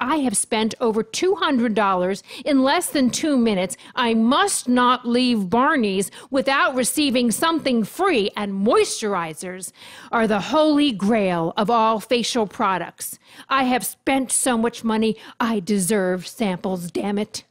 I have spent over $200 in less than two minutes. I must not leave Barney's without receiving something free, and moisturizers are the holy grail of all facial products. I have spent so much money, I deserve samples, damn it.